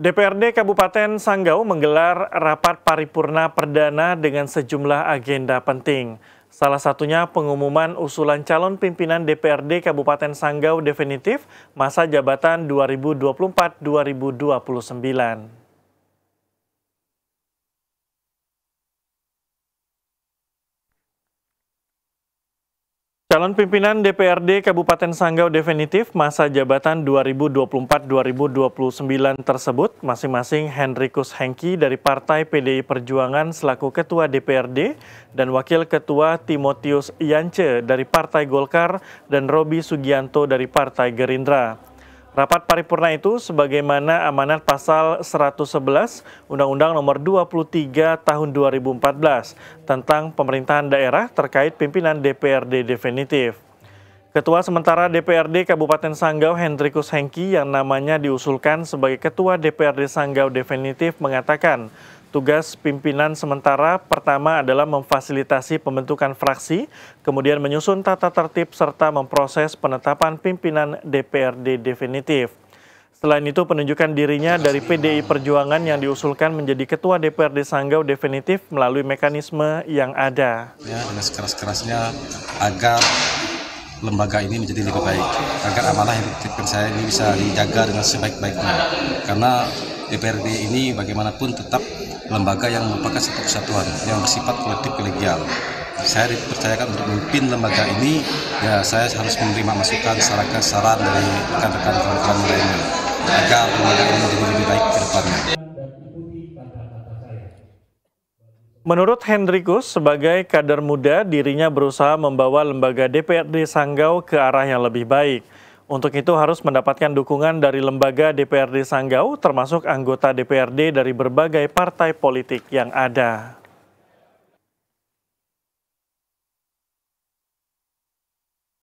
DPRD Kabupaten Sanggau menggelar rapat paripurna perdana dengan sejumlah agenda penting. Salah satunya pengumuman usulan calon pimpinan DPRD Kabupaten Sanggau definitif masa jabatan 2024-2029. Calon pimpinan DPRD Kabupaten Sanggau definitif masa jabatan 2024-2029 tersebut masing-masing Henrikus Hengki dari Partai PDI Perjuangan selaku Ketua DPRD dan Wakil Ketua Timotius Yance dari Partai Golkar dan Robi Sugianto dari Partai Gerindra. Rapat paripurna itu sebagaimana amanat pasal 111 Undang-Undang Nomor 23 Tahun 2014 tentang pemerintahan daerah terkait pimpinan DPRD definitif. Ketua sementara DPRD Kabupaten Sanggau Hendrikus Hengki yang namanya diusulkan sebagai Ketua DPRD Sanggau definitif mengatakan Tugas pimpinan sementara pertama adalah memfasilitasi pembentukan fraksi, kemudian menyusun tata tertib serta memproses penetapan pimpinan DPRD definitif. Selain itu, penunjukan dirinya dari PDI Perjuangan yang diusulkan menjadi Ketua DPRD Sanggau definitif melalui mekanisme yang ada. Ya, dengan sekeras-kerasnya agar lembaga ini menjadi lebih baik, agar amanah yang dititipkan saya ini bisa dijaga dengan sebaik-baiknya. Karena DPRD ini bagaimanapun tetap lembaga yang merupakan satu kesatuan yang bersifat kolektif kolegial saya dipercayakan untuk memimpin lembaga ini ya saya harus menerima masukan saran saran dari rekan-rekan kawan-kawan lainnya agar lembaga ini menjadi lebih baik ke depannya. Menurut Hendrikus, sebagai kader muda, dirinya berusaha membawa lembaga DPRD Sanggau ke arah yang lebih baik. Untuk itu harus mendapatkan dukungan dari lembaga DPRD Sanggau termasuk anggota DPRD dari berbagai partai politik yang ada.